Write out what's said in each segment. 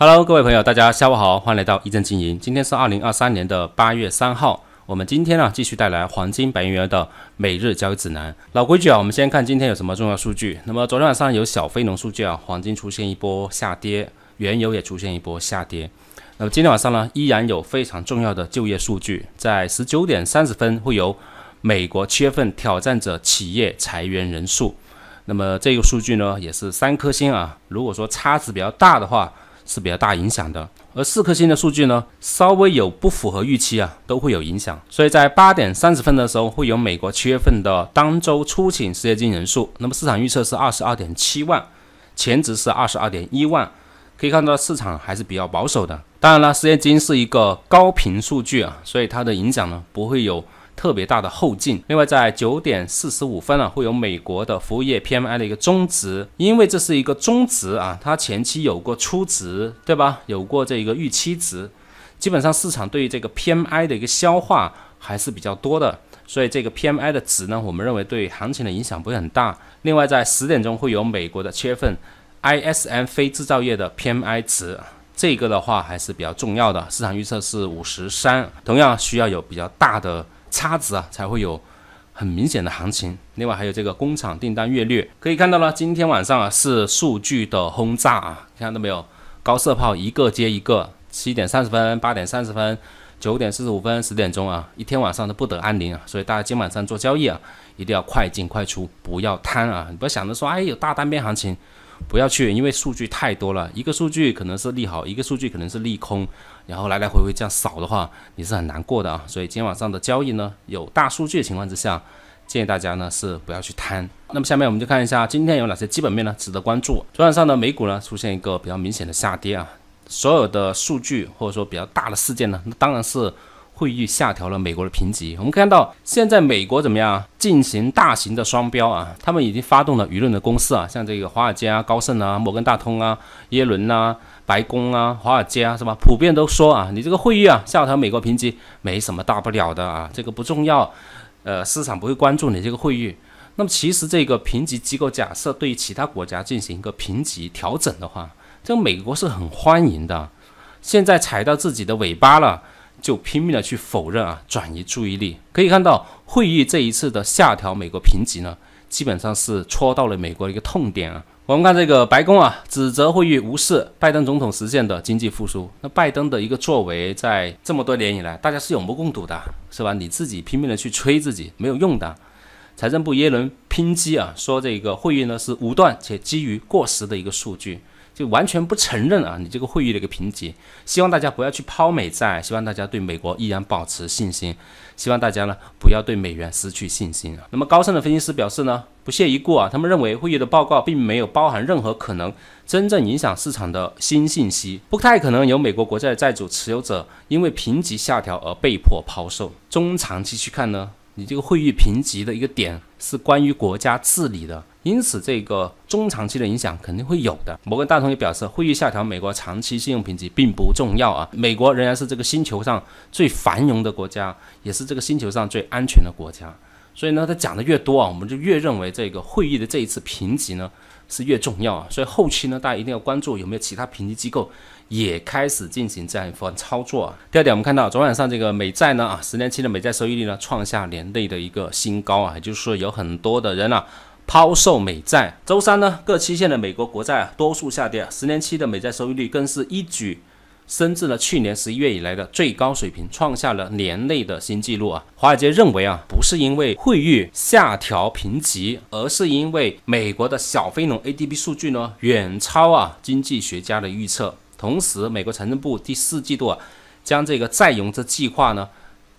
Hello，各位朋友，大家下午好，欢迎来到一正经营。今天是二零二三年的八月三号，我们今天呢继续带来黄金、白银、原油的每日交易指南。老规矩啊，我们先看今天有什么重要数据。那么昨天晚上有小非农数据啊，黄金出现一波下跌，原油也出现一波下跌。那么今天晚上呢，依然有非常重要的就业数据，在十九点三十分会有美国七月份挑战者企业裁员人数。那么这个数据呢，也是三颗星啊，如果说差值比较大的话。是比较大影响的，而四颗星的数据呢，稍微有不符合预期啊，都会有影响。所以在八点三十分的时候，会有美国七月份的当周初请失业金人数，那么市场预测是二十二点七万，前值是二十二点一万，可以看到市场还是比较保守的。当然了，失业金是一个高频数据啊，所以它的影响呢，不会有。特别大的后劲。另外，在九点四十五分呢，会有美国的服务业 PMI 的一个中值，因为这是一个中值啊，它前期有过初值，对吧？有过这个预期值，基本上市场对于这个 PMI 的一个消化还是比较多的，所以这个 PMI 的值呢，我们认为对行情的影响不会很大。另外，在十点钟会有美国的七月份 ISM 非制造业的 PMI 值，这个的话还是比较重要的。市场预测是五十三，同样需要有比较大的。差值啊，才会有很明显的行情。另外还有这个工厂订单月率，可以看到了。今天晚上啊，是数据的轰炸啊，看到没有？高射炮一个接一个。七点三十分，八点三十分，九点四十五分，十点钟啊，一天晚上都不得安宁啊。所以大家今晚上做交易啊，一定要快进快出，不要贪啊，不要想着说，哎，有大单边行情。不要去，因为数据太多了，一个数据可能是利好，一个数据可能是利空，然后来来回回这样扫的话，你是很难过的啊。所以今天晚上的交易呢，有大数据的情况之下，建议大家呢是不要去贪。那么下面我们就看一下今天有哪些基本面呢，值得关注。昨晚上呢，美股呢出现一个比较明显的下跌啊，所有的数据或者说比较大的事件呢，那当然是。会议下调了美国的评级。我们看到现在美国怎么样进行大型的双标啊？他们已经发动了舆论的攻势啊！像这个华尔街啊、高盛啊、摩根大通啊、耶伦呐、白宫啊、华尔街啊，是吧？普遍都说啊，你这个会议啊，下调美国评级没什么大不了的啊，这个不重要，呃，市场不会关注你这个会议。那么其实这个评级机构假设对其他国家进行一个评级调整的话，这美国是很欢迎的。现在踩到自己的尾巴了。就拼命的去否认啊，转移注意力。可以看到，会议这一次的下调美国评级呢，基本上是戳到了美国一个痛点啊。我们看这个白宫啊，指责会议无视拜登总统实现的经济复苏。那拜登的一个作为，在这么多年以来，大家是有目共睹的，是吧？你自己拼命的去吹自己没有用的。财政部耶伦抨击啊，说这个会议呢是无断且基于过时的一个数据。就完全不承认啊！你这个会议的一个评级，希望大家不要去抛美债，希望大家对美国依然保持信心，希望大家呢不要对美元失去信心啊。那么，高盛的分析师表示呢，不屑一顾啊，他们认为会议的报告并没有包含任何可能真正影响市场的新信息，不太可能有美国国债债主持有者因为评级下调而被迫抛售。中长期去看呢，你这个会议评级的一个点是关于国家治理的。因此，这个中长期的影响肯定会有的。某个大同也表示，会议下调美国长期信用评级并不重要啊。美国仍然是这个星球上最繁荣的国家，也是这个星球上最安全的国家。所以呢，他讲的越多啊，我们就越认为这个会议的这一次评级呢是越重要啊。所以后期呢，大家一定要关注有没有其他评级机构也开始进行这样一番操作。啊。第二点，我们看到昨晚上这个美债呢啊，十年期的美债收益率呢创下年内的一个新高啊，也就是说有很多的人啊。抛售美债，周三呢，各期限的美国国债啊、多数下跌，十年期的美债收益率更是一举升至了去年十一月以来的最高水平，创下了年内的新纪录啊！华尔街认为啊，不是因为汇率下调评级，而是因为美国的小非农 ADP 数据呢远超啊经济学家的预测，同时美国财政部第四季度啊将这个再融资计划呢。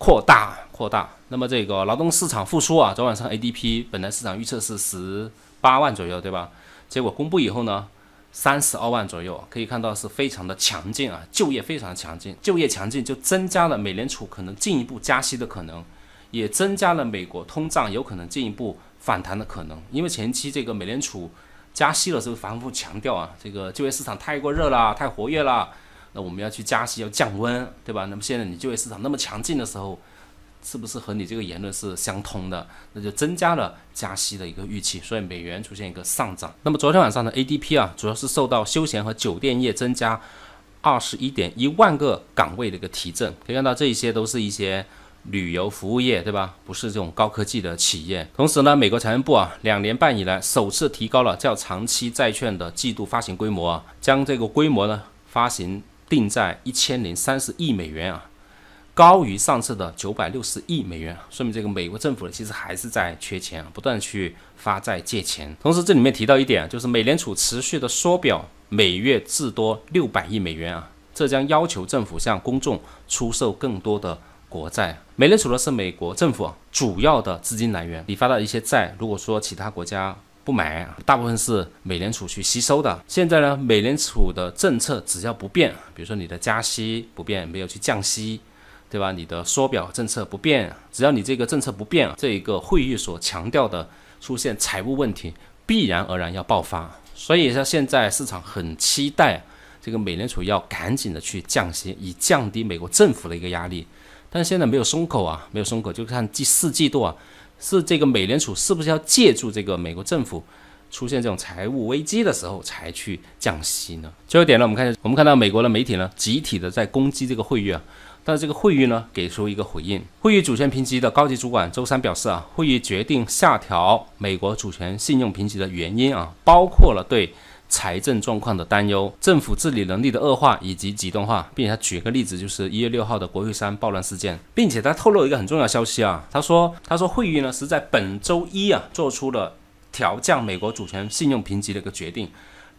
扩大，扩大。那么这个劳动市场复苏啊，昨晚上 ADP 本来市场预测是十八万左右，对吧？结果公布以后呢，三十二万左右，可以看到是非常的强劲啊，就业非常强劲。就业强劲就增加了美联储可能进一步加息的可能，也增加了美国通胀有可能进一步反弹的可能。因为前期这个美联储加息的时候反复强调啊？这个就业市场太过热了，太活跃了。那我们要去加息，要降温，对吧？那么现在你就业市场那么强劲的时候，是不是和你这个言论是相通的？那就增加了加息的一个预期，所以美元出现一个上涨。那么昨天晚上的 ADP 啊，主要是受到休闲和酒店业增加二十一点一万个岗位的一个提振，可以看到这一些都是一些旅游服务业，对吧？不是这种高科技的企业。同时呢，美国财政部啊，两年半以来首次提高了较长期债券的季度发行规模啊，将这个规模呢发行。定在一千零三十亿美元啊，高于上次的九百六十亿美元，说明这个美国政府其实还是在缺钱，啊，不断去发债借钱。同时，这里面提到一点啊，就是美联储持续的缩表，每月至多六百亿美元啊，这将要求政府向公众出售更多的国债。美联储呢是美国政府主要的资金来源，你发的一些债，如果说其他国家不买，大部分是美联储去吸收的。现在呢，美联储的政策只要不变，比如说你的加息不变，没有去降息，对吧？你的缩表政策不变，只要你这个政策不变，这一个会议所强调的出现财务问题，必然而然要爆发。所以说，现在市场很期待这个美联储要赶紧的去降息，以降低美国政府的一个压力。但现在没有松口啊，没有松口，就看第四季度啊。是这个美联储是不是要借助这个美国政府出现这种财务危机的时候才去降息呢？最后一点呢，我们看一下，我们看到美国的媒体呢集体的在攻击这个会议啊，但是这个会议呢给出一个回应，会议主权评级的高级主管周三表示啊，会议决定下调美国主权信用评级的原因啊，包括了对。财政状况的担忧、政府治理能力的恶化以及极端化，并且他举个例子，就是一月六号的国会山暴乱事件，并且他透露一个很重要消息啊，他说，他说会议呢是在本周一啊做出了调降美国主权信用评级的一个决定，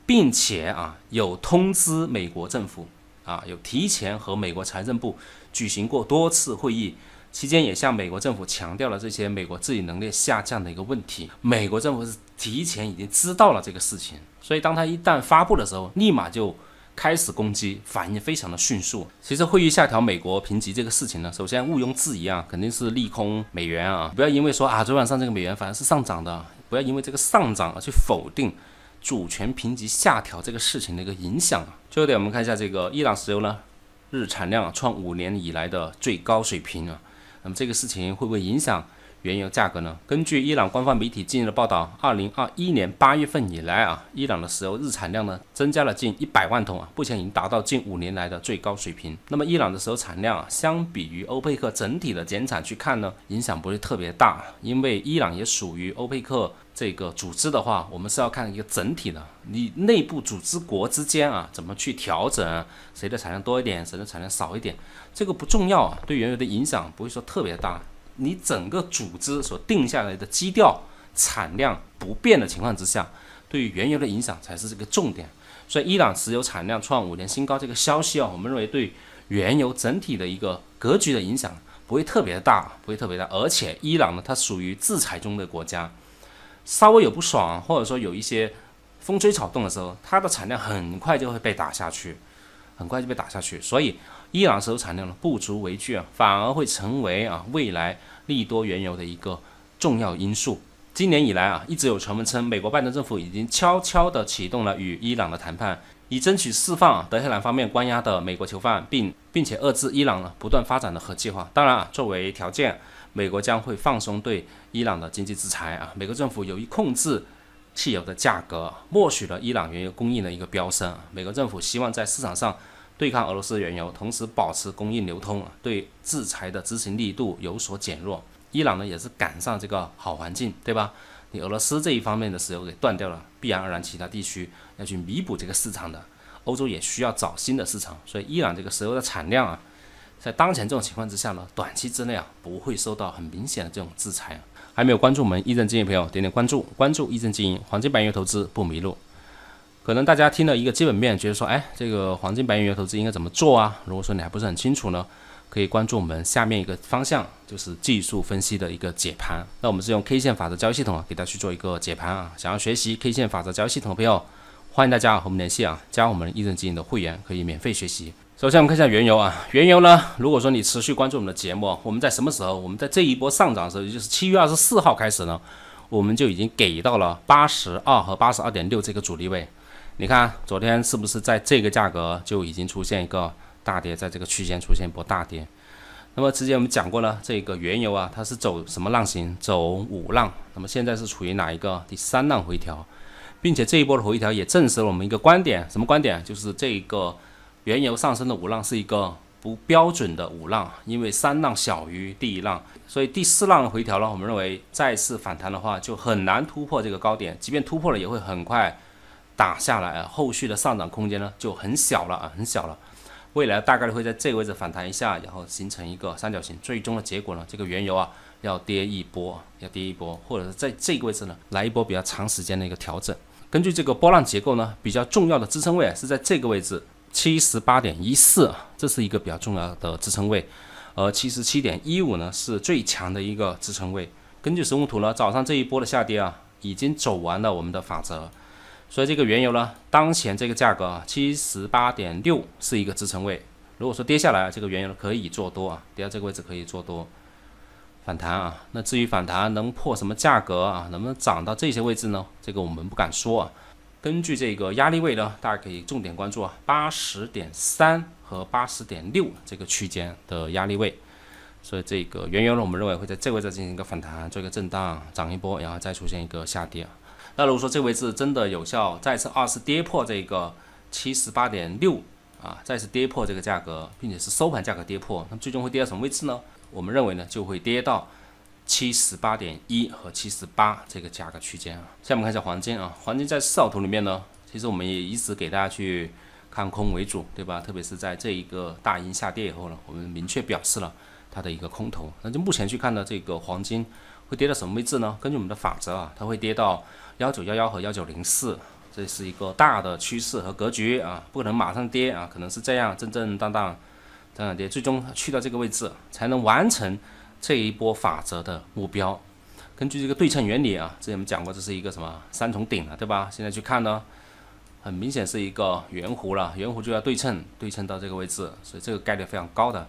并且啊有通知美国政府啊有提前和美国财政部举行过多次会议，期间也向美国政府强调了这些美国治理能力下降的一个问题，美国政府是提前已经知道了这个事情。所以，当它一旦发布的时候，立马就开始攻击，反应非常的迅速。其实，会议下调美国评级这个事情呢，首先毋庸置疑啊，肯定是利空美元啊。不要因为说啊，昨晚上这个美元反而是上涨的，不要因为这个上涨而去否定主权评级下调这个事情的一个影响啊。最后点，我们看一下这个伊朗石油呢日产量创五年以来的最高水平啊。那么，这个事情会不会影响？原油价格呢？根据伊朗官方媒体近日的报道，二零二一年八月份以来啊，伊朗的石油日产量呢增加了近一百万桶啊，目前已经达到近五年来的最高水平。那么，伊朗的石油产量啊，相比于欧佩克整体的减产去看呢，影响不会特别大，因为伊朗也属于欧佩克这个组织的话，我们是要看一个整体的，你内部组织国之间啊，怎么去调整，谁的产量多一点，谁的产量少一点，这个不重要，啊，对原油的影响不会说特别大。你整个组织所定下来的基调，产量不变的情况之下，对于原油的影响才是这个重点。所以，伊朗石油产量创五年新高这个消息啊，我们认为对原油整体的一个格局的影响不会特别大，不会特别大。而且，伊朗呢，它属于制裁中的国家，稍微有不爽或者说有一些风吹草动的时候，它的产量很快就会被打下去，很快就被打下去。所以。伊朗石油产量呢不足为惧啊，反而会成为啊未来利多原油的一个重要因素。今年以来啊，一直有传闻称，美国拜登政府已经悄悄地启动了与伊朗的谈判，以争取释放德黑兰方面关押的美国囚犯，并并且遏制伊朗呢不断发展的核计划。当然啊，作为条件，美国将会放松对伊朗的经济制裁啊。美国政府由于控制汽油的价格，默许了伊朗原油供应的一个飙升。美国政府希望在市场上。对抗俄罗斯原油，同时保持供应流通，对制裁的执行力度有所减弱。伊朗呢也是赶上这个好环境，对吧？你俄罗斯这一方面的石油给断掉了，必然而然其他地区要去弥补这个市场的，欧洲也需要找新的市场，所以伊朗这个石油的产量啊，在当前这种情况之下呢，短期之内啊不会受到很明显的这种制裁。还没有关注我们易正经营朋友点点关注，关注易正经营黄金白银投资不迷路。可能大家听了一个基本面，觉得说，哎，这个黄金、白银、原油投资应该怎么做啊？如果说你还不是很清楚呢，可以关注我们下面一个方向，就是技术分析的一个解盘。那我们是用 K 线法则交易系统啊，给大家去做一个解盘啊。想要学习 K 线法则交易系统的朋友，欢迎大家和我们联系啊，加我们易正基金的会员可以免费学习。首先我们看一下原油啊，原油呢，如果说你持续关注我们的节目，我们在什么时候？我们在这一波上涨的时候，就是七月二十四号开始呢，我们就已经给到了八十二和八十二点六这个阻力位。你看，昨天是不是在这个价格就已经出现一个大跌，在这个区间出现一波大跌？那么之前我们讲过了，这个原油啊，它是走什么浪型？走五浪。那么现在是处于哪一个？第三浪回调，并且这一波的回调也证实了我们一个观点，什么观点？就是这一个原油上升的五浪是一个不标准的五浪，因为三浪小于第一浪，所以第四浪回调呢，我们认为再次反弹的话就很难突破这个高点，即便突破了，也会很快。打下来啊，后续的上涨空间呢就很小了啊，很小了。未来大概率会在这个位置反弹一下，然后形成一个三角形。最终的结果呢，这个原油啊要跌一波要跌一波，或者是在这个位置呢来一波比较长时间的一个调整。根据这个波浪结构呢，比较重要的支撑位是在这个位置七十八点一四，这是一个比较重要的支撑位，而七十七点一五呢是最强的一个支撑位。根据实物图呢，早上这一波的下跌啊，已经走完了我们的法则。所以这个原油呢，当前这个价格七十八点六是一个支撑位。如果说跌下来，这个原油可以做多啊，跌到这个位置可以做多反弹啊。那至于反弹能破什么价格啊，能不能涨到这些位置呢？这个我们不敢说啊。根据这个压力位呢，大家可以重点关注啊八十点三和八十点六这个区间的压力位。所以这个原油呢，我们认为会在这个位置进行一个反弹，做一个震荡涨一波，然后再出现一个下跌。那如果说这位置真的有效，再次二次跌破这个七十八点六啊，再次跌破这个价格，并且是收盘价格跌破，那最终会跌到什么位置呢？我们认为呢，就会跌到七十八点一和七十八这个价格区间啊。下面看一下黄金啊，黄金在四小图里面呢，其实我们也一直给大家去看空为主，对吧？特别是在这一个大阴下跌以后呢，我们明确表示了它的一个空头。那就目前去看呢，这个黄金会跌到什么位置呢？根据我们的法则啊，它会跌到。幺九幺幺和幺九零四，这是一个大的趋势和格局啊，不可能马上跌啊，可能是这样，正正荡荡，这样跌，最终去到这个位置才能完成这一波法则的目标。根据这个对称原理啊，之前我们讲过，这是一个什么三重顶了，对吧？现在去看呢，很明显是一个圆弧了，圆弧就要对称，对称到这个位置，所以这个概率非常高的。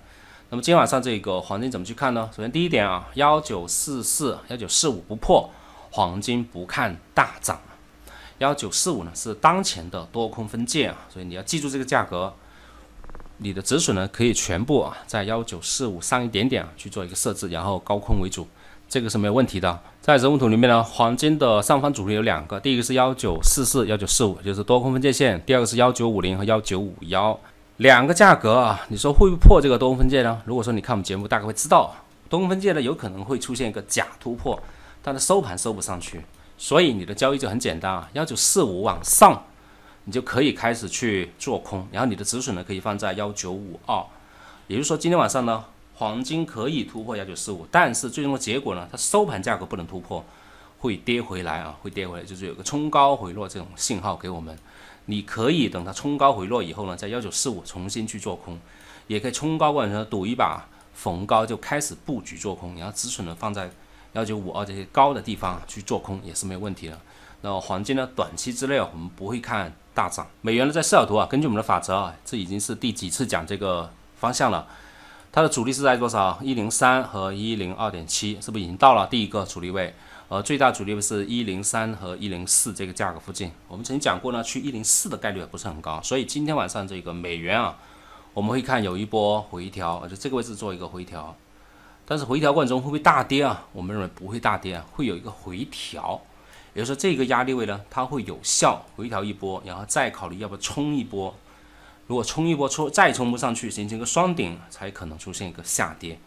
那么今天晚上这个黄金怎么去看呢？首先第一点啊，幺九四四、幺九四五不破。黄金不看大涨，幺九四五呢是当前的多空分界啊，所以你要记住这个价格，你的止损呢可以全部啊在幺九四五上一点点啊去做一个设置，然后高空为主，这个是没有问题的。在人物图里面呢，黄金的上方阻力有两个，第一个是幺九四四、幺九四五，就是多空分界线；第二个是幺九五零和幺九五幺两个价格啊，你说会不会破这个多空分界呢？如果说你看我们节目，大概会知道，多空分界呢有可能会出现一个假突破。但是收盘收不上去，所以你的交易就很简单啊，幺九四五往上，你就可以开始去做空，然后你的止损呢可以放在幺九五二，也就是说今天晚上呢，黄金可以突破幺九四五，但是最终的结果呢，它收盘价格不能突破，会跌回来啊，会跌回来，就是有个冲高回落这种信号给我们，你可以等它冲高回落以后呢，在幺九四五重新去做空，也可以冲高过程中赌一把逢高就开始布局做空，然后止损呢放在。幺九五二这些高的地方去做空也是没有问题的。那黄金呢，短期之内我们不会看大涨。美元呢，在市场图啊，根据我们的法则啊，这已经是第几次讲这个方向了？它的阻力是在多少？一零三和一零二点七，是不是已经到了第一个阻力位？而最大阻力位是一零三和一零四这个价格附近。我们曾经讲过呢，去一零四的概率不是很高，所以今天晚上这个美元啊，我们会看有一波回调，而且这个位置做一个回调。但是回调过程中会不会大跌啊？我们认为不会大跌，啊，会有一个回调，也就是说这个压力位呢，它会有效回调一波，然后再考虑要不要冲一波。如果冲一波冲再冲不上去，形成个双顶，才可能出现一个下跌。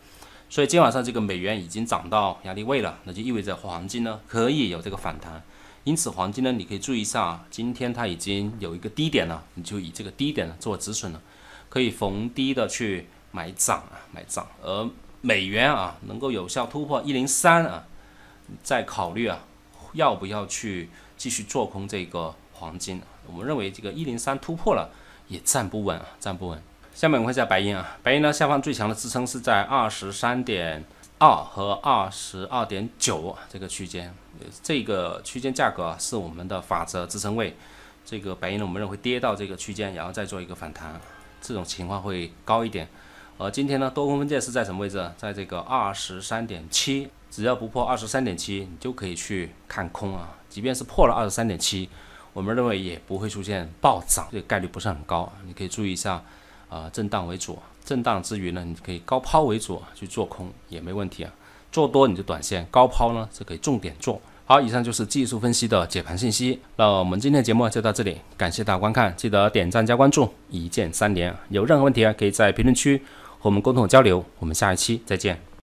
所以今晚上这个美元已经涨到压力位了，那就意味着黄金呢可以有这个反弹。因此，黄金呢你可以注意一下，啊，今天它已经有一个低点了，你就以这个低点呢做止损了，可以逢低的去买涨啊，买涨而。美元啊，能够有效突破一零三啊，再考虑啊，要不要去继续做空这个黄金？我们认为这个一零三突破了也站不稳啊，站不稳。下面我们看一下白银啊，白银呢下方最强的支撑是在二十三点二和二十二点九这个区间，这个区间价格啊是我们的法则支撑位。这个白银呢，我们认为跌到这个区间，然后再做一个反弹，这种情况会高一点。呃，今天呢，多空分界是在什么位置？在这个二十三点七，只要不破二十三点七，你就可以去看空啊。即便是破了二十三点七，我们认为也不会出现暴涨，这个概率不是很高。你可以注意一下啊，震荡为主，震荡之余呢，你可以高抛为主去做空也没问题啊。做多你就短线高抛呢，是可以重点做。好，以上就是技术分析的解盘信息。那我们今天的节目就到这里，感谢大家观看，记得点赞加关注，一键三连。有任何问题啊，可以在评论区。我们共同交流，我们下一期再见。